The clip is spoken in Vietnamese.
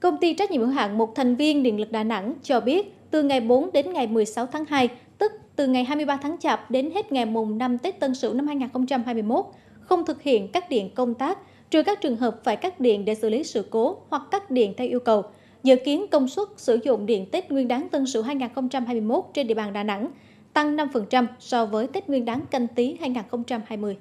Công ty trách nhiệm hữu hạn một thành viên Điện lực Đà Nẵng cho biết, từ ngày 4 đến ngày 16 tháng 2, tức từ ngày 23 tháng Chạp đến hết ngày mùng 5 Tết Tân Sửu năm 2021, không thực hiện cắt điện công tác, trừ các trường hợp phải cắt điện để xử lý sự cố hoặc cắt điện theo yêu cầu. Dự kiến công suất sử dụng điện Tết Nguyên đán Tân Sửu 2021 trên địa bàn Đà Nẵng tăng 5% so với Tết Nguyên đán Canh Tý 2020.